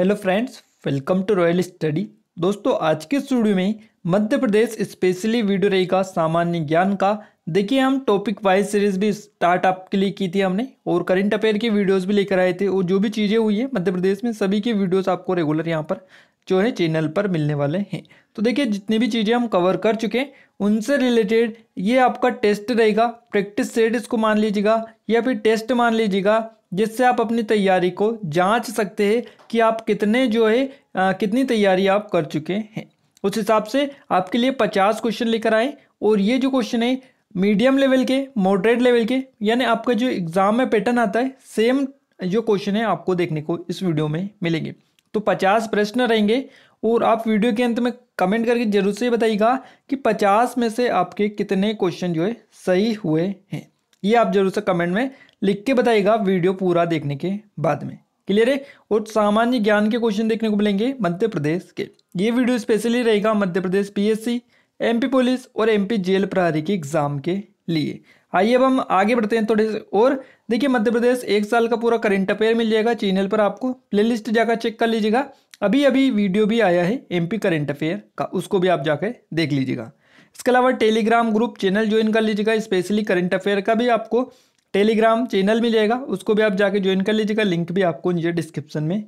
hello friends welcome to royal study दोस्तों आज के स्टूडियो में मध्य प्रदेश स्पेशली वीडियो रहेगा सामान्य ज्ञान का देखिए हम टॉपिक वाइज सीरीज भी स्टार्ट आपके लिए की थी हमने और करंट अफेयर की वीडियोस भी लेकर आए थे और जो भी चीज़ें हुई है मध्य प्रदेश में सभी की वीडियोस आपको रेगुलर यहाँ पर जो है चैनल पर मिलने वाले हैं तो देखिए जितनी भी चीज़ें हम कवर कर चुके हैं उनसे रिलेटेड ये आपका टेस्ट रहेगा प्रैक्टिस सेट इसको मान लीजिएगा या फिर टेस्ट मान लीजिएगा जिससे आप अपनी तैयारी को जांच सकते हैं कि आप कितने जो है आ, कितनी तैयारी आप कर चुके हैं उस हिसाब से आपके लिए पचास क्वेश्चन लेकर आए और ये जो क्वेश्चन है मीडियम लेवल के मॉडरेट लेवल के यानी आपका जो एग्ज़ाम में पैटर्न आता है सेम जो क्वेश्चन है आपको देखने को इस वीडियो में मिलेंगे तो पचास प्रश्न रहेंगे और आप वीडियो के अंत में कमेंट करके जरूर से बताइएगा कि पचास में से आपके कितने क्वेश्चन जो है सही हुए हैं ये आप जरूर से कमेंट में लिख के बताइएगा वीडियो पूरा देखने के बाद में क्लियर है और सामान्य ज्ञान के क्वेश्चन देखने को मिलेंगे मध्य प्रदेश के ये वीडियो स्पेशली रहेगा Madhya Pradesh PSC MP police और एमपी जेल प्रहरी के एग्जाम के लिए आइए अब हम आगे बढ़ते हैं थोड़े से और देखिए मध्य प्रदेश एक साल का पूरा करंट अफेयर मिल जाएगा चैनल पर आपको प्लेलिस्ट जाकर चेक कर लीजिएगा अभी अभी वीडियो भी आया है एमपी करंट अफेयर का उसको भी आप जाकर देख लीजिएगा इसके अलावा टेलीग्राम ग्रुप चैनल ज्वाइन कर लीजिएगा स्पेशली करंट अफेयर का भी आपको टेलीग्राम चैनल मिल जाएगा उसको भी आप जाके ज्वाइन कर लीजिएगा लिंक भी आपको नीचे डिस्क्रिप्शन में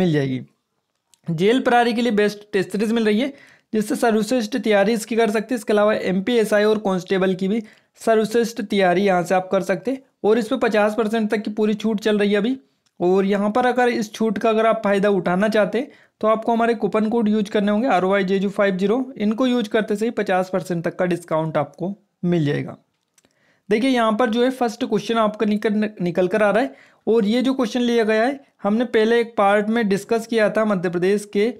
मिल जाएगी जेल प्रारी के लिए बेस्ट टेस्ट सीरीज मिल रही है जिससे सर्वश्रेष्ठ तैयारी इसकी कर सकते हैं इसके अलावा एम और कॉन्स्टेबल की भी सर्वश्रेष्ठ तैयारी यहाँ से आप कर सकते हैं और इस पर पचास परसेंट तक की पूरी छूट चल रही है अभी और यहाँ पर अगर इस छूट का अगर आप फ़ायदा उठाना चाहते तो आपको हमारे कूपन कोड यूज करने होंगे आर वाई जे जू फाइव जीरो इनको यूज करते से ही पचास परसेंट तक का डिस्काउंट आपको मिल जाएगा देखिए यहाँ पर जो है फर्स्ट क्वेश्चन आपका निकल निकल कर आ रहा है और ये जो क्वेश्चन लिया गया है हमने पहले एक पार्ट में डिस्कस किया था मध्य प्रदेश के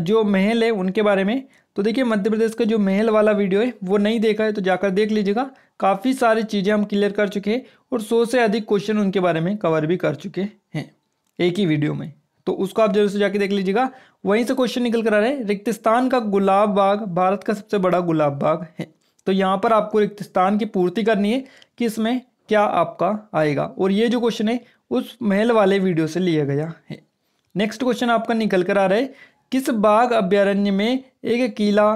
जो महल है उनके बारे में तो देखिए मध्य प्रदेश का जो महल वाला वीडियो है वो नहीं देखा है तो जाकर देख लीजिएगा काफ़ी सारी चीज़ें हम क्लियर कर चुके हैं और सौ से अधिक क्वेश्चन उनके बारे में कवर भी कर चुके हैं एक ही वीडियो में तो उसको आप जरूर से जाके देख लीजिएगा वहीं से क्वेश्चन निकल कर आ रहे हैं रिक्तिस्तान का गुलाब बाग भारत का सबसे बड़ा गुलाब बाग है तो यहाँ पर आपको रिक्त स्थान की पूर्ति करनी है कि इसमें क्या आपका आएगा और ये जो क्वेश्चन है उस महल वाले वीडियो से लिया गया है नेक्स्ट क्वेश्चन आपका निकल कर आ रहा है किस बाघ अभ्यारण्य में एक किला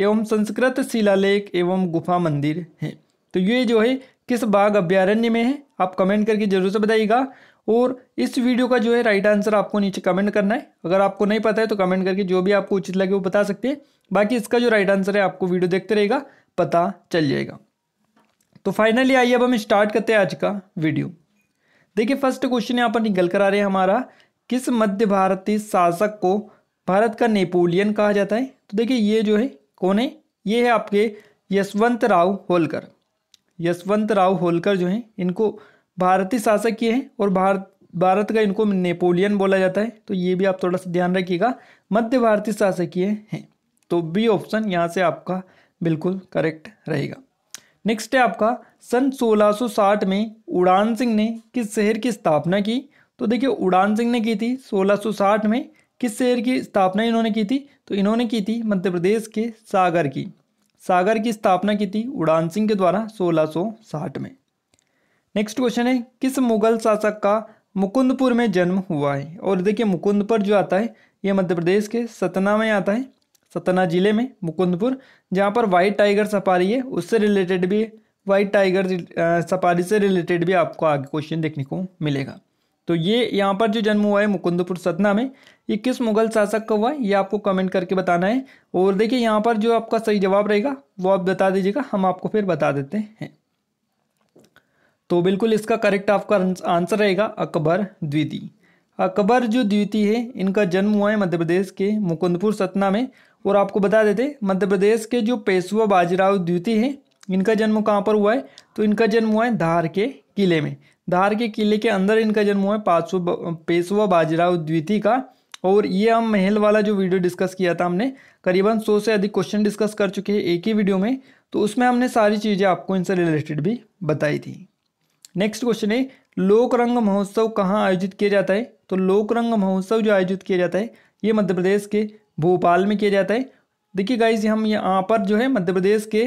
एवं संस्कृत शिलालेख एवं गुफा मंदिर है तो ये जो है किस बाघ अभ्यारण्य में है आप कमेंट करके जरूर से बताइएगा और इस वीडियो का जो है राइट आंसर आपको नीचे कमेंट करना है अगर आपको नहीं पता है तो कमेंट करके जो भी आपको उचित लगे वो बता सकते हैं बाकी इसका जो राइट आंसर है आपको वीडियो देखते रहेगा पता चल जाएगा तो फाइनली आइए अब हम स्टार्ट करते हैं आज का वीडियो देखिए फर्स्ट क्वेश्चन यहाँ पर निकल कर आ रहे हैं हमारा किस मध्य भारतीय शासक को भारत का नेपोलियन कहा जाता है तो देखिए ये जो है कौन है ये है आपके यशवंत राव होलकर यशवंत राव होलकर जो हैं इनको भारतीय शासक ये हैं और भारत भारत का इनको नेपोलियन बोला जाता है तो ये भी आप थोड़ा सा ध्यान रखिएगा मध्य भारतीय शासकीय हैं तो बी ऑप्शन यहाँ से आपका बिल्कुल करेक्ट रहेगा नेक्स्ट है आपका सन 1660 में उड़ान सिंह ने किस शहर की स्थापना की तो देखिए उड़ान सिंह ने की थी 1660 में किस शहर की स्थापना इन्होंने की थी तो इन्होंने की थी मध्य प्रदेश के सागर की सागर की स्थापना की थी उड़ान सिंह के द्वारा 1660 में नेक्स्ट क्वेश्चन है किस मुगल शासक का मुकुंदपुर में जन्म हुआ है और देखिए मुकुंदपुर जो आता है ये मध्य प्रदेश के सतना में आता है सतना ज़िले में मुकुंदपुर जहाँ पर वाइट टाइगर सफारी है उससे रिलेटेड भी वाइट टाइगर सफारी से रिलेटेड भी आपको आगे क्वेश्चन देखने को मिलेगा तो ये यहाँ पर जो जन्म हुआ है मुकुंदपुर सतना में ये किस मुगल शासक का हुआ है ये आपको कमेंट करके बताना है और देखिए यहाँ पर जो आपका सही जवाब रहेगा वो आप बता दीजिएगा हम आपको फिर बता देते हैं तो बिल्कुल इसका करेक्ट आपका आंसर रहेगा अकबर द्वितीय अकबर जो द्वितीय है इनका जन्म हुआ है मध्य प्रदेश के मुकुंदपुर सतना में और आपको बता देते मध्य प्रदेश के जो पेशवा बाजीराव द्वितीय हैं इनका जन्म कहाँ पर हुआ है तो इनका जन्म हुआ है धार के किले में धार के किले के अंदर इनका जन्म हुआ है पाँचवा पेशवा बाजीराव द्वितीय का और ये हम महल वाला जो वीडियो डिस्कस किया था हमने करीबन सौ से अधिक क्वेश्चन डिस्कस कर चुके हैं एक ही वीडियो में तो उसमें हमने सारी चीज़ें आपको इनसे रिलेटेड भी बताई थी नेक्स्ट क्वेश्चन है लोक रंग महोत्सव कहाँ आयोजित किया जाता है तो लोक रंग महोत्सव जो आयोजित किया जाता है ये मध्य प्रदेश के भोपाल में किया जाता है देखिए गाइज हम यहाँ पर जो है मध्य प्रदेश के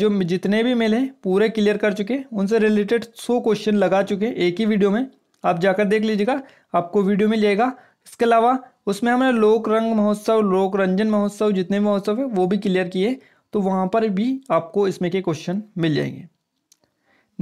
जो जितने भी मेल हैं पूरे क्लियर कर चुके हैं उनसे रिलेटेड सौ क्वेश्चन लगा चुके हैं एक ही वीडियो में आप जाकर देख लीजिएगा आपको वीडियो मिल जाएगा इसके अलावा उसमें हमने लोक रंग महोत्सव लोक रंजन महोत्सव जितने भी महोत्सव है वो भी क्लियर किए तो वहाँ पर भी आपको इसमें के क्वेश्चन मिल जाएंगे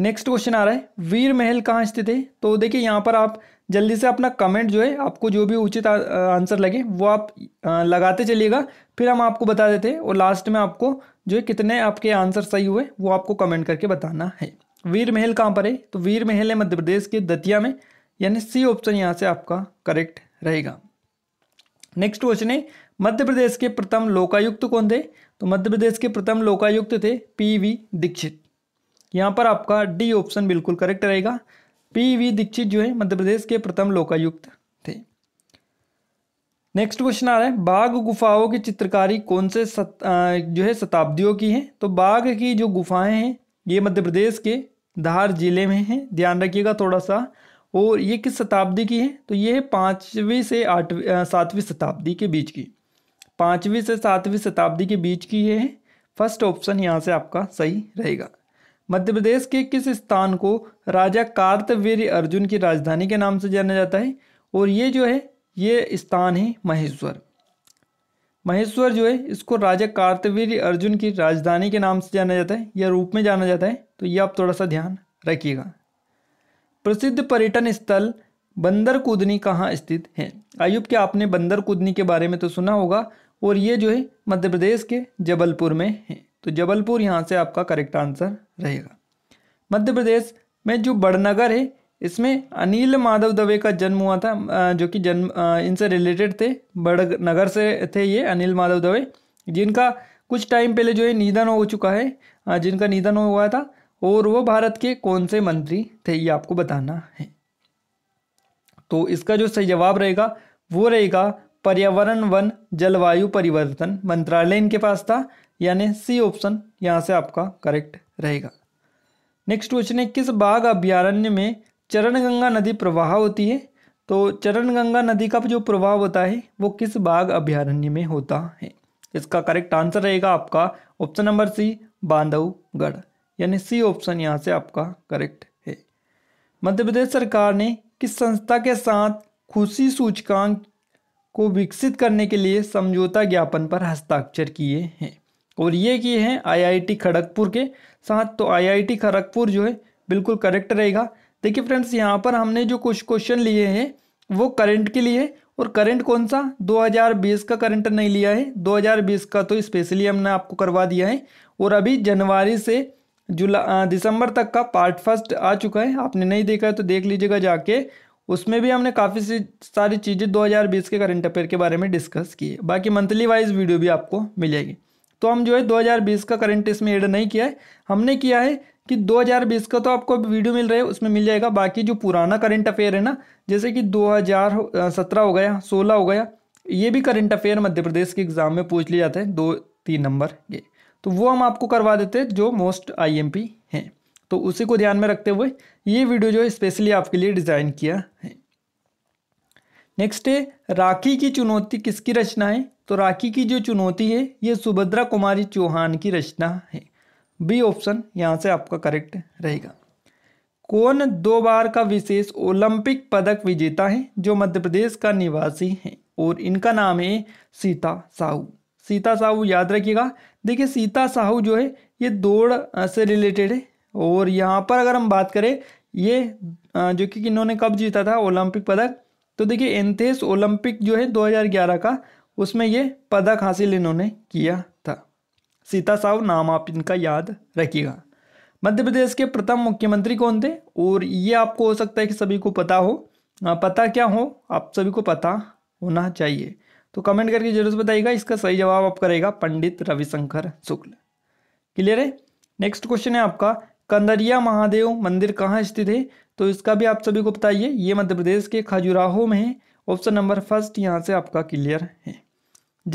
नेक्स्ट क्वेश्चन आ रहा है वीर महल कहाँ स्थित है तो देखिए यहाँ पर आप जल्दी से अपना कमेंट जो है आपको जो भी उचित आंसर लगे वो आप लगाते चलिएगा फिर हम आपको बता देते हैं और लास्ट में आपको जो है कितने आपके आंसर सही हुए वो आपको कमेंट करके बताना है वीर महल कहाँ पर है तो वीर महल है मध्य प्रदेश के दतिया में यानी सी ऑप्शन यहाँ से आपका करेक्ट रहेगा नेक्स्ट क्वेश्चन है मध्य प्रदेश के प्रथम लोकायुक्त कौन थे तो मध्य प्रदेश के प्रथम लोकायुक्त थे पी वी दीक्षित यहाँ पर आपका डी ऑप्शन बिल्कुल करेक्ट रहेगा पी वी दीक्षित जो है मध्य प्रदेश के प्रथम लोकायुक्त थे नेक्स्ट क्वेश्चन आ रहा है बाघ गुफाओं की चित्रकारी कौन से सत, आ, जो है शताब्दियों की है तो बाघ की जो गुफाएं हैं ये मध्य प्रदेश के धार जिले में है ध्यान रखिएगा थोड़ा सा और ये किस शताब्दी की है तो ये है पाँचवीं से आठवीं सातवीं शताब्दी के बीच की पाँचवीं से सातवीं शताब्दी के बीच की ये है फर्स्ट ऑप्शन यहाँ से आपका सही रहेगा मध्य प्रदेश के किस स्थान को राजा कार्तवीर अर्जुन की राजधानी के नाम से जाना जाता है और ये जो है ये स्थान है महेश्वर महेश्वर जो है इसको राजा कार्तवीर अर्जुन की राजधानी के नाम से जाना जाता है या रूप में जाना जाता है तो ये आप थोड़ा सा ध्यान रखिएगा प्रसिद्ध पर्यटन स्थल बंदर कुदनी कहाँ स्थित है आयुब के आपने बंदर कुदनी के बारे में तो सुना होगा और ये जो है मध्य प्रदेश के जबलपुर में है तो जबलपुर यहाँ से आपका करेक्ट आंसर रहेगा मध्य प्रदेश में जो बड़नगर है इसमें अनिल माधव दवे का जन्म हुआ था जो कि जन्म इनसे रिलेटेड थे बड़नगर से थे ये अनिल माधव दवे जिनका कुछ टाइम पहले जो है निधन हो चुका है जिनका निधन हुआ था और वो भारत के कौन से मंत्री थे ये आपको बताना है तो इसका जो सही जवाब रहेगा वो रहेगा पर्यावरण वन जलवायु परिवर्तन मंत्रालय इनके पास था यानी सी ऑप्शन यहाँ से आपका करेक्ट रहेगा नेक्स्ट क्वेश्चन है किस बाघ अभ्यारण्य में चरण गंगा नदी प्रवाह होती है तो चरण गंगा नदी का जो प्रवाह होता है वो किस बाघ अभ्यारण्य में होता है इसका करेक्ट आंसर रहेगा आपका ऑप्शन नंबर सी बांधवगढ़ यानी सी ऑप्शन यहाँ से आपका करेक्ट है मध्य प्रदेश सरकार ने किस संस्था के साथ खुशी सूचकांक को विकसित करने के लिए समझौता ज्ञापन पर हस्ताक्षर किए हैं और ये किए हैं आईआईटी खड़गपुर के साथ तो आईआईटी खड़गपुर जो है बिल्कुल करेक्ट रहेगा देखिए फ्रेंड्स यहाँ पर हमने जो कुछ क्वेश्चन लिए हैं वो करंट के लिए और करंट कौन सा 2020 का करंट नहीं लिया है 2020 का तो स्पेशली हमने आपको करवा दिया है और अभी जनवरी से जुला दिसंबर तक का पार्ट फर्स्ट आ चुका है आपने नहीं देखा है तो देख लीजिएगा जाके उसमें भी हमने काफ़ी सी सारी चीज़ें 2020 के करंट अफेयर के बारे में डिस्कस की है बाकी मंथली वाइज वीडियो भी आपको मिलेगी तो हम जो है 2020 का करंट इसमें ऐड नहीं किया है हमने किया है कि 2020 का तो आपको वीडियो मिल रहा है उसमें मिल जाएगा बाकी जो पुराना करंट अफेयर है ना जैसे कि 2017 हो गया 16 हो गया ये भी करंट अफेयर मध्य प्रदेश के एग्ज़ाम में पूछ लिया जाता है दो तीन नंबर ये तो वो हम आपको करवा देते हैं जो मोस्ट आई हैं तो उसी को ध्यान में रखते हुए ये वीडियो जो है स्पेशली आपके लिए डिज़ाइन किया है नेक्स्ट है राखी की चुनौती किसकी रचना है तो राखी की जो चुनौती है ये सुभद्रा कुमारी चौहान की रचना है बी ऑप्शन यहाँ से आपका करेक्ट रहेगा कौन दो बार का विशेष ओलंपिक पदक विजेता है जो मध्य प्रदेश का निवासी है और इनका नाम है सीता साहू सीता साहू याद रखिएगा देखिए सीता साहू जो है ये दौड़ से रिलेटेड है और यहाँ पर अगर हम बात करें ये जो कि इन्होंने कब जीता था ओलंपिक पदक तो देखिए एंथेस ओलंपिक जो है 2011 का उसमें ये पदक हासिल इन्होंने किया था सीता साव नाम आप इनका याद रखिएगा मध्य प्रदेश के प्रथम मुख्यमंत्री कौन थे और ये आपको हो सकता है कि सभी को पता हो पता क्या हो आप सभी को पता होना चाहिए तो कमेंट करके जरूर बताइएगा इसका सही जवाब आप करेगा पंडित रविशंकर शुक्ल क्लियर है नेक्स्ट क्वेश्चन है आपका कंदरिया महादेव मंदिर कहाँ स्थित है तो इसका भी आप सभी को बताइए ये मध्य प्रदेश के खजुराहो में है ऑप्शन नंबर फर्स्ट यहाँ से आपका क्लियर है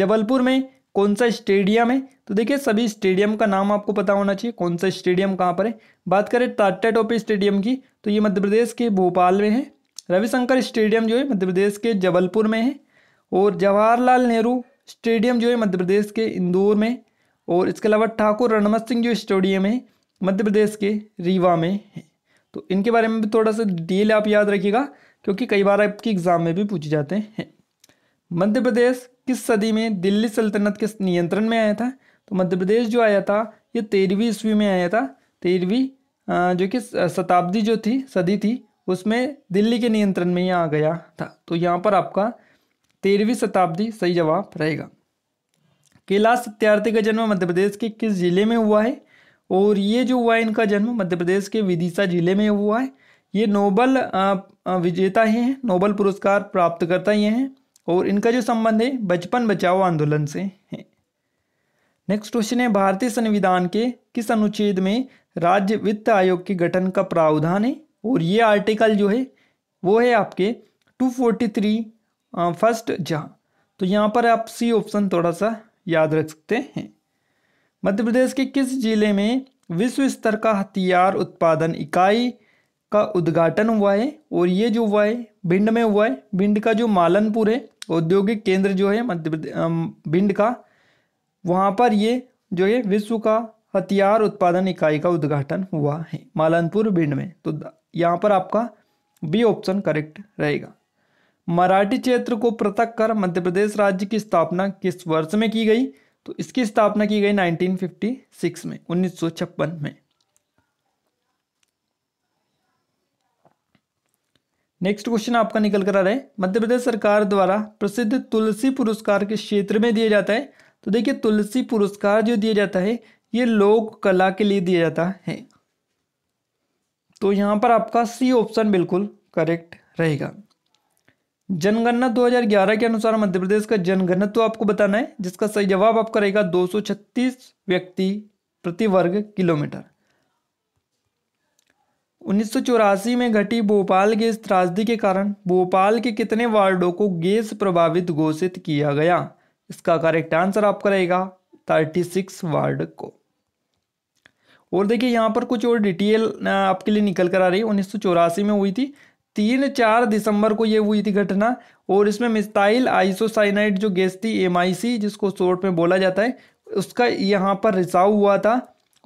जबलपुर में कौन सा स्टेडियम है तो देखिए सभी स्टेडियम का नाम आपको पता होना चाहिए कौन सा स्टेडियम कहाँ पर है बात करें टाटा टोपी स्टेडियम की तो ये मध्य प्रदेश के भोपाल में है रविशंकर स्टेडियम जो है मध्य प्रदेश के जबलपुर में है और जवाहरलाल नेहरू स्टेडियम जो है मध्य प्रदेश के इंदौर में और इसके अलावा ठाकुर रणमत सिंह जो स्टेडियम है मध्य प्रदेश के रीवा में है तो इनके बारे में भी थोड़ा सा डील आप याद रखिएगा क्योंकि कई बार आपके एग्ज़ाम में भी पूछे जाते हैं मध्य प्रदेश किस सदी में दिल्ली सल्तनत के नियंत्रण में आया था तो मध्य प्रदेश जो आया था ये तेरहवीं ईस्वी में आया था तेरहवीं जो कि शताब्दी जो थी सदी थी उसमें दिल्ली के नियंत्रण में ही आ गया था तो यहाँ पर आपका तेरहवीं शताब्दी सही जवाब रहेगा कैलाश सत्यार्थी का जन्म मध्य प्रदेश के किस जिले में हुआ है और ये जो हुआ है इनका जन्म मध्य प्रदेश के विदिशा जिले में हुआ है ये नोबल विजेता ही हैं नोबल पुरस्कार प्राप्त करता ही हैं और इनका जो संबंध है बचपन बचाओ आंदोलन से है नेक्स्ट क्वेश्चन है भारतीय संविधान के किस अनुच्छेद में राज्य वित्त आयोग के गठन का प्रावधान है और ये आर्टिकल जो है वो है आपके 243 फर्स्ट जहाँ तो यहाँ पर आप सी ऑप्शन थोड़ा सा याद रख सकते हैं मध्य प्रदेश के किस जिले में विश्व स्तर का हथियार उत्पादन इकाई का उद्घाटन हुआ है और ये जो हुआ है भिंड में हुआ है भिंड का जो मालनपुर है औद्योगिक केंद्र जो है मध्य भिंड का वहाँ पर ये जो है विश्व का हथियार उत्पादन इकाई का उद्घाटन हुआ है मालनपुर भिंड में तो यहाँ पर आपका बी ऑप्शन करेक्ट रहेगा मराठी क्षेत्र को पृथक कर मध्य प्रदेश राज्य की स्थापना किस वर्ष में की गई तो इसकी स्थापना की गई 1956 में उन्नीस में नेक्स्ट क्वेश्चन आपका निकल कर आ रहा है मध्य प्रदेश सरकार द्वारा प्रसिद्ध तुलसी पुरस्कार के क्षेत्र में दिया जाता है तो देखिए तुलसी पुरस्कार जो दिया जाता है ये लोक कला के लिए दिया जाता है तो यहां पर आपका सी ऑप्शन बिल्कुल करेक्ट रहेगा जनगणना 2011 के अनुसार मध्य प्रदेश का तो आपको बताना है जिसका सही जवाब आपका रहेगा 236 व्यक्ति प्रति वर्ग किलोमीटर उन्नीस में घटी भोपाल गैस त्रासदी के कारण भोपाल के कितने वार्डों को गैस प्रभावित घोषित किया गया इसका करेक्ट आंसर आपका रहेगा 36 वार्ड को और देखिए यहाँ पर कुछ और डिटेल आपके लिए निकल कर आ रही है उन्नीस में हुई थी तीन चार दिसंबर को ये हुई थी घटना और इसमें मिस्ताइल आइसोसाइनाइड जो गैस थी एम जिसको शॉर्ट में बोला जाता है उसका यहाँ पर रिसाव हुआ था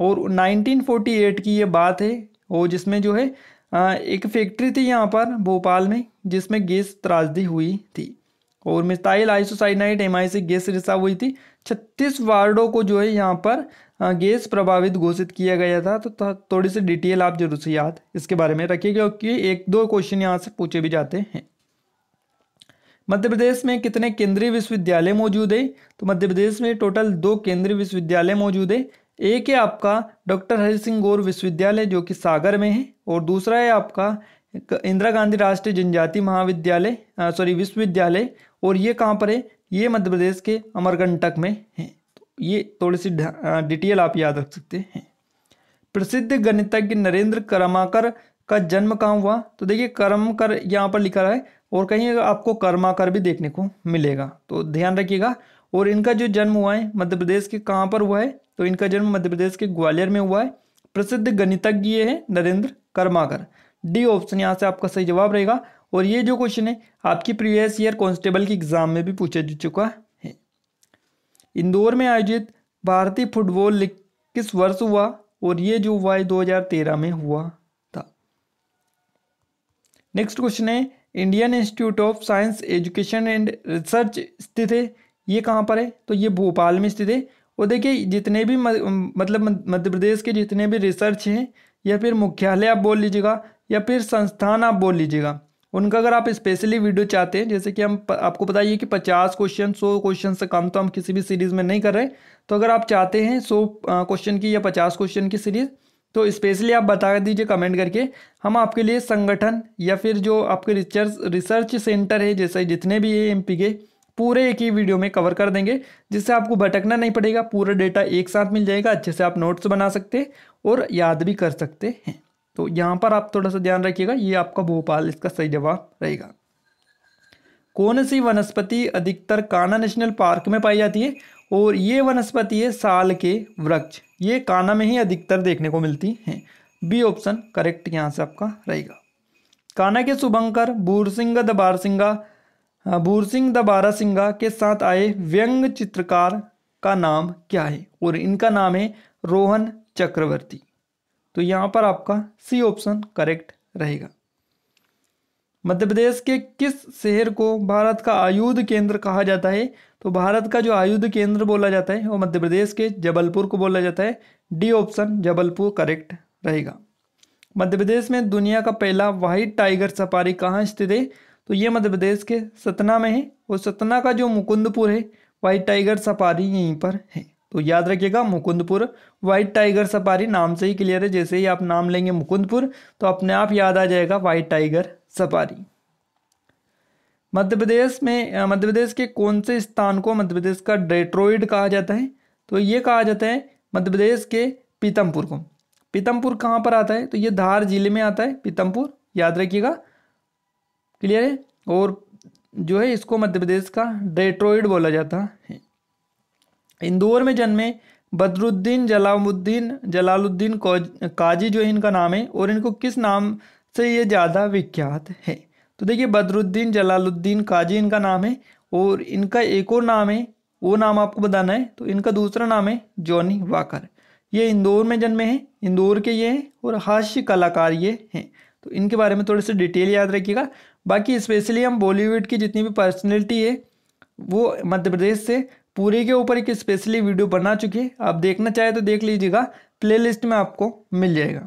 और 1948 की ये बात है और जिसमें जो है एक फैक्ट्री थी यहाँ पर भोपाल में जिसमें गैस त्रासदी हुई थी और मिस्ताइल आइसोसाइनाइड एम गैस रिसाव हुई थी छत्तीस वार्डों को जो है यहाँ पर हाँ, गैस प्रभावित घोषित किया गया था तो थोड़ी सी डिटेल आप जरूर से याद इसके बारे में रखिए क्योंकि एक दो क्वेश्चन यहाँ से पूछे भी जाते हैं मध्य प्रदेश में कितने केंद्रीय विश्वविद्यालय मौजूद है तो मध्य प्रदेश में टोटल दो केंद्रीय विश्वविद्यालय मौजूद है एक है आपका डॉक्टर हरि सिंह गौर विश्वविद्यालय जो कि सागर में है और दूसरा है आपका इंदिरा गांधी राष्ट्रीय जनजाति महाविद्यालय सॉरी विश्वविद्यालय और ये कहाँ पर है ये मध्य प्रदेश के अमरकंटक में है ये थोड़ी सी डिटेल आप याद रख सकते हैं प्रसिद्ध गणितज्ञ नरेंद्र कर्माकर का जन्म कहाँ हुआ तो देखिए कर्मकर यहाँ पर लिखा रहा है और कहीं आपको कर्माकर भी देखने को मिलेगा तो ध्यान रखिएगा और इनका जो जन्म हुआ है मध्य प्रदेश के कहाँ पर हुआ है तो इनका जन्म मध्य प्रदेश के ग्वालियर में हुआ है प्रसिद्ध गणितज्ञ ये है नरेंद्र कर्माकर डी ऑप्शन यहाँ से आपका सही जवाब रहेगा और ये जो क्वेश्चन है आपकी प्रीवियस ईयर कॉन्स्टेबल के एग्जाम में भी पूछा जा चुका इंदौर में आयोजित भारतीय फुटबॉल लीग किस वर्ष हुआ और ये जो हुआ है तेरह में हुआ था नेक्स्ट क्वेश्चन है Indian institute of science education and research स्थित है ये कहाँ पर है तो ये भोपाल में स्थित है और देखिए जितने भी मतलब मध्य प्रदेश के जितने भी रिसर्च हैं या फिर मुख्यालय आप बोल लीजिएगा या फिर संस्थान आप बोल लीजिएगा उनका अगर आप स्पेशली वीडियो चाहते हैं जैसे कि हम आपको पता ही है कि 50 क्वेश्चन 100 क्वेश्चन से कम तो हम किसी भी सीरीज़ में नहीं कर रहे तो अगर आप चाहते हैं 100 क्वेश्चन की या 50 क्वेश्चन की सीरीज़ तो स्पेशली आप बता दीजिए कमेंट करके हम आपके लिए संगठन या फिर जो आपके रिसर्च रिसर्च सेंटर है जैसे जितने भी है एम के पूरे एक ही वीडियो में कवर कर देंगे जिससे आपको भटकना नहीं पड़ेगा पूरा डेटा एक साथ मिल जाएगा अच्छे से आप नोट्स बना सकते और याद भी कर सकते हैं तो यहाँ पर आप थोड़ा सा ध्यान रखिएगा ये आपका भोपाल इसका सही जवाब रहेगा कौन सी वनस्पति अधिकतर काना नेशनल पार्क में पाई जाती है और ये वनस्पति है साल के वृक्ष ये काना में ही अधिकतर देखने को मिलती हैं बी ऑप्शन करेक्ट यहाँ से आपका रहेगा काना के शुभंकर बूरसिंह द बारसिंगा हाँ, बूरसिंह द बारासिंगा के साथ आए व्यंग चित्रकार का नाम क्या है और इनका नाम है रोहन चक्रवर्ती तो यहाँ पर आपका सी ऑप्शन करेक्ट रहेगा मध्य प्रदेश के किस शहर को भारत का आयुध केंद्र कहा जाता है तो भारत का जो आयुध केंद्र बोला जाता है वो मध्य प्रदेश के जबलपुर को बोला जाता है डी ऑप्शन जबलपुर करेक्ट रहेगा मध्य प्रदेश में दुनिया का पहला वाइट टाइगर सफारी कहाँ स्थित है तो ये मध्य प्रदेश के सतना में है और सतना का जो मुकुंदपुर है वाइट टाइगर सफारी यहीं पर है तो याद रखिएगा मुकुंदपुर वाइट टाइगर सफारी नाम से ही क्लियर है जैसे ही आप नाम लेंगे मुकुंदपुर तो अपने आप याद आ जाएगा white tiger safari Madhya Pradesh में मध्य प्रदेश के कौन से स्थान को मध्य प्रदेश का डेट्रोइड कहा जाता है तो ये कहा जाता है मध्य प्रदेश के पीतमपुर को पीतमपुर कहाँ पर आता है तो ये धार जिले में आता है पीतमपुर याद रखिएगा क्लियर है और जो है इसको मध्य प्रदेश का डेट्रोइड बोला जाता है इंदौर में जन्मे बदरुद्दीन जलामुद्दीन जलालुद्दीन काजी जो है इनका नाम है और इनको किस नाम से ये ज़्यादा विख्यात है तो देखिए बदरुद्दीन जलालुद्दीन काजी इनका नाम है और इनका एक और नाम है वो नाम आपको बताना है तो इनका दूसरा नाम है जॉनी वाकर ये इंदौर में जन्मे हैं इंदौर के ये हैं और हास्य कलाकार ये हैं तो इनके बारे में थोड़े से डिटेल याद रखिएगा बाकी स्पेशली हम बॉलीवुड की जितनी भी पर्सनैलिटी है वो मध्य प्रदेश से पूरी के ऊपर एक स्पेशली वीडियो बना चुकी है आप देखना चाहे तो देख लीजिएगा प्लेलिस्ट में आपको मिल जाएगा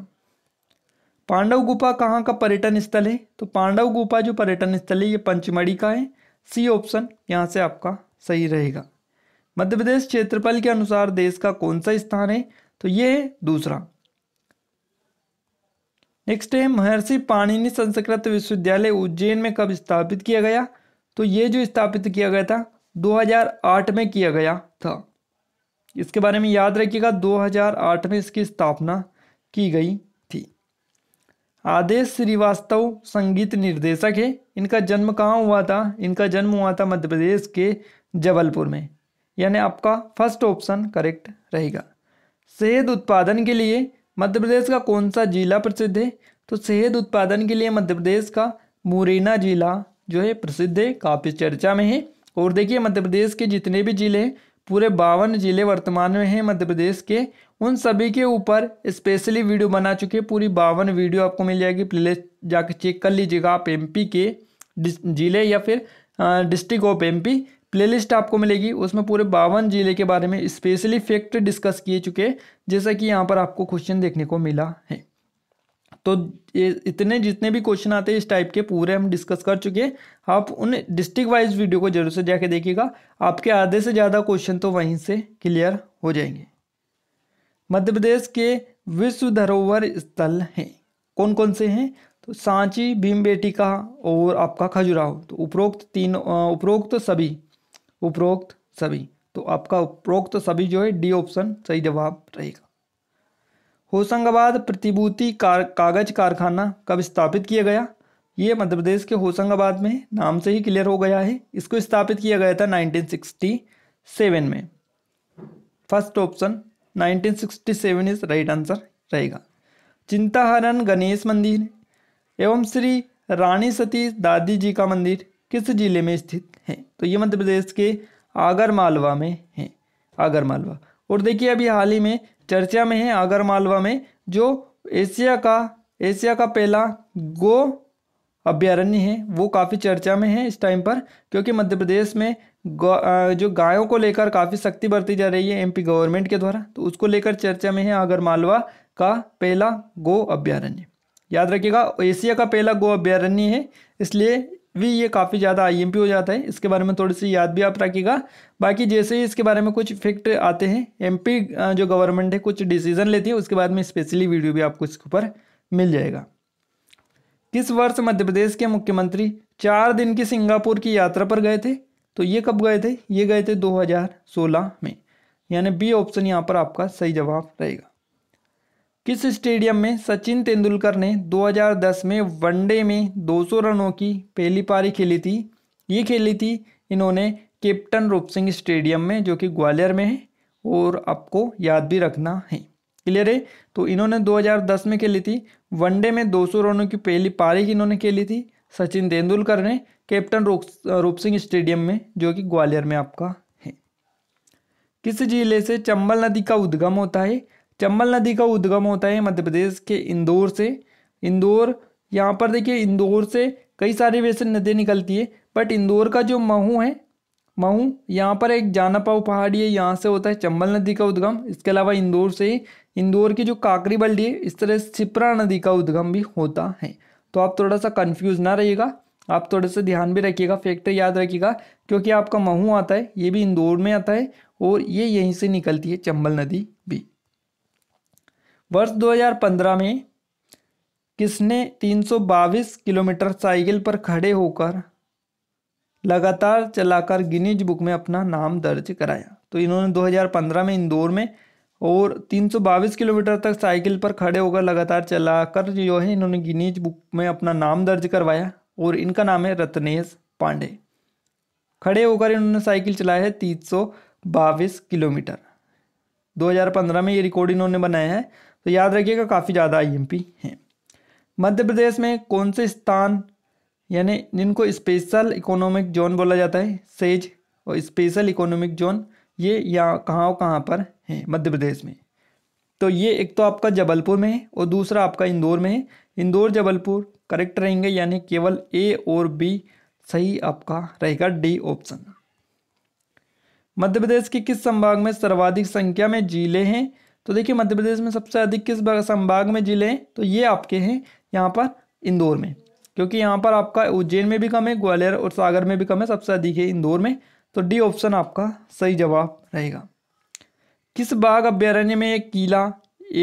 पांडव गुफा कहाँ का पर्यटन स्थल है तो पांडव गुफा जो पर्यटन स्थल है ये पंचमढ़ी का है सी ऑप्शन यहाँ से आपका सही रहेगा मध्य प्रदेश क्षेत्रफल के अनुसार देश का कौन सा स्थान है तो ये है दूसरा नेक्स्ट है महर्षि पाणिनि संस्कृत विश्वविद्यालय उज्जैन में कब स्थापित किया गया तो ये जो स्थापित किया गया था 2008 में किया गया था इसके बारे में याद रखिएगा 2008 में इसकी स्थापना की गई थी आदेश श्रीवास्तव संगीत निर्देशक है इनका जन्म कहाँ हुआ था इनका जन्म हुआ था मध्य प्रदेश के जबलपुर में यानी आपका फर्स्ट ऑप्शन करेक्ट रहेगा शहद उत्पादन के लिए मध्य प्रदेश का कौन सा जिला प्रसिद्ध है तो शहद उत्पादन के लिए मध्य प्रदेश का मुरैना जिला जो है प्रसिद्ध है काफ़ी चर्चा में है और देखिए मध्य प्रदेश के जितने भी ज़िले पूरे बावन ज़िले वर्तमान में हैं मध्य प्रदेश के उन सभी के ऊपर स्पेशली वीडियो बना चुके हैं पूरी बावन वीडियो आपको मिल जाएगी प्ले जाके चेक कर लीजिएगा आप एमपी के ज़िले या फिर डिस्ट्रिक्ट ऑफ एमपी प्लेलिस्ट आपको मिलेगी उसमें पूरे बावन ज़िले के बारे में स्पेशली फैक्ट डिस्कस किए चुके जैसा कि यहाँ पर आपको क्वेश्चन देखने को मिला है तो ये इतने जितने भी क्वेश्चन आते हैं इस टाइप के पूरे हम डिस्कस कर चुके हैं आप उन डिस्ट्रिक्ट वाइज वीडियो को जरूर से जाके देखिएगा आपके आधे से ज़्यादा क्वेश्चन तो वहीं से क्लियर हो जाएंगे मध्य प्रदेश के विश्व धरोहर स्थल हैं कौन कौन से हैं तो सांची भीमबेटिका और आपका खजुराहो तो उपरोक्त तीन उपरोक्त सभी उपरोक्त सभी तो आपका उपरोक्त सभी जो है डी ऑप्शन सही जवाब रहेगा होशंगाबाद प्रतिभूति कार, कागज कारखाना कब स्थापित किया गया ये मध्य प्रदेश के होशंगाबाद में नाम से ही क्लियर हो गया है इसको स्थापित किया गया था 1967 में first option 1967 is right answer रहेगा चिंताहरण गणेश मंदिर एवं श्री रानी सती दादी जी का मंदिर किस जिले में स्थित है तो ये मध्य प्रदेश के आगर मालवा में है आगर मालवा और देखिए अभी हाल ही में चर्चा में है आगर मालवा में जो एशिया का एशिया का पहला गो अभ्यारण्य है वो काफ़ी चर्चा में है इस टाइम पर क्योंकि मध्य प्रदेश में जो गायों को लेकर काफ़ी शक्ति बरती जा रही है एमपी गवर्नमेंट के द्वारा तो उसको लेकर चर्चा में है आगरमालवा का पहला गो अभ्यारण्य याद रखिएगा एशिया का पहला गो अभ्यारण्य है इसलिए भी ये काफ़ी ज़्यादा आई हो जाता है इसके बारे में थोड़ी सी याद भी आप रखिएगा बाकी जैसे ही इसके बारे में कुछ इफेक्ट आते हैं एमपी जो गवर्नमेंट है कुछ डिसीजन लेती है उसके बाद में स्पेशली वीडियो भी आपको इसके ऊपर मिल जाएगा किस वर्ष मध्य प्रदेश के मुख्यमंत्री चार दिन की सिंगापुर की यात्रा पर गए थे तो ये कब गए थे ये गए थे 2016 में यानी बी ऑप्शन यहाँ पर आपका सही जवाब रहेगा किस स्टेडियम में सचिन तेंदुलकर ने 2010 में वनडे में 200 रनों की पहली पारी खेली थी ये खेली थी इन्होंने कैप्टन रूप सिंह स्टेडियम में जो कि ग्वालियर में है और आपको याद भी रखना है क्लियर है तो इन्होंने 2010 में खेली थी वनडे में 200 रनों की पहली पारी इन्होंने खेली थी सचिन तेंदुलकर ने कैप्टन रूप सिंह स्टेडियम में जो कि ग्वालियर में आपका है किस जिले से चंबल नदी का उद्गम होता है चंबल नदी का उद्गम होता है मध्य प्रदेश के इंदौर से इंदौर यहाँ पर देखिए इंदौर से कई सारी वैसे नदियाँ निकलती है बट इंदौर का जो महू है महू यहाँ पर एक जानापाव पहाड़ी है यहाँ से होता है चंबल नदी का उद्गम इसके अलावा इंदौर से इंदौर की जो काकरी बल्डी है इस तरह छिप्रा नदी का उद्गम भी होता है तो आप थोड़ा सा कन्फ्यूज ना रहिएगा आप थोड़ा सा ध्यान भी रखिएगा फैक्ट याद रखिएगा क्योंकि आपका महू आता है ये भी इंदौर में आता है और ये यहीं से निकलती है चंबल नदी भी वर्ष 2015 में किसने तीन किलोमीटर साइकिल पर खड़े होकर लगातार चलाकर गिनीज बुक में अपना नाम दर्ज कराया तो इन्होंने 2015 में इंदौर में और तीन किलोमीटर तक साइकिल पर खड़े होकर लगातार चलाकर जो है इन्होंने गिनीज बुक में अपना नाम दर्ज करवाया और इनका नाम है रत्नेश पांडे खड़े होकर इन्होंने साइकिल चलाया है तीन किलोमीटर 2015 में ये रिकॉर्ड इन्होंने बनाया है तो याद रखिएगा काफ़ी ज़्यादा आई हैं मध्य प्रदेश में कौन से स्थान यानी जिनको स्पेशल इकोनॉमिक जोन बोला जाता है सेज और स्पेशल इकोनॉमिक जोन ये यहाँ कहाँ कहाँ पर हैं मध्य प्रदेश में तो ये एक तो आपका जबलपुर में है और दूसरा आपका इंदौर में है इंदौर जबलपुर करेक्ट रहेंगे यानी केवल ए और बी सही आपका रहेगा डी ऑप्शन मध्य प्रदेश के किस संभाग में सर्वाधिक संख्या में जिले हैं तो देखिए मध्य प्रदेश में सबसे अधिक किस संभाग में जिले हैं तो ये आपके हैं यहाँ पर इंदौर में क्योंकि यहाँ पर आपका उज्जैन में भी कम है ग्वालियर और सागर में भी कम है सबसे अधिक है इंदौर में तो डी ऑप्शन आपका सही जवाब रहेगा किस बाघ अभ्यारण्य में एक किला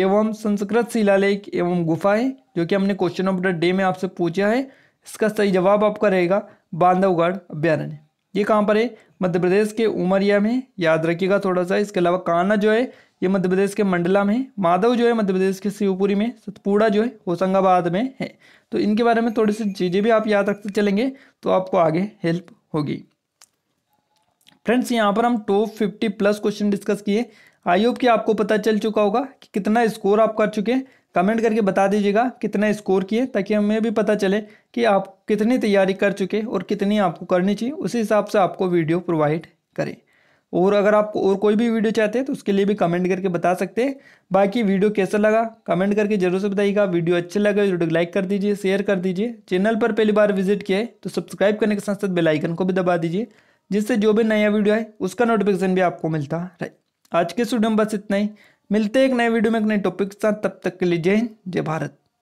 एवं संस्कृत शिलालेख एवं गुफा है जो कि हमने क्वेश्चन नंबर डे में आपसे पूछा है इसका सही जवाब आपका रहेगा बांधवगढ़ अभ्यारण्य ये कहाँ पर है मध्य प्रदेश के उमरिया में याद रखिएगा थोड़ा सा इसके अलावा कान्हा जो है ये मध्य प्रदेश के मंडला में माधव जो है मध्य प्रदेश के शिवपुरी में सतपुड़ा जो है होशंगाबाद में है तो इनके बारे में थोड़ी सी चीज़ें भी आप याद रखते चलेंगे तो आपको आगे हेल्प होगी फ्रेंड्स यहाँ पर हम top fifty plus question discuss किए आई होप कि आपको पता चल चुका होगा कि कितना स्कोर आप कर चुके हैं कमेंट करके बता दीजिएगा कितना स्कोर किए ताकि हमें भी पता चले कि आप कितनी तैयारी कर चुके और कितनी आपको करनी चाहिए उसी हिसाब से आपको वीडियो प्रोवाइड करें और अगर आप और कोई भी वीडियो चाहते हैं तो उसके लिए भी कमेंट करके बता सकते हैं बाकी वीडियो कैसा लगा कमेंट करके जरूर से बताइएगा वीडियो अच्छे लगे तो वीडियो लाइक कर दीजिए शेयर कर दीजिए चैनल पर पहली बार विजिट किया है तो सब्सक्राइब करने के साथ साथ बेलाइकन को भी दबा दीजिए जिससे जो भी नया वीडियो है उसका नोटिफिकेशन भी आपको मिलता रहे आज के स्टूडियो में बस इतना ही मिलते एक नए वीडियो में एक नए टॉपिक के साथ तब तक के लिए जय हिंद जय भारत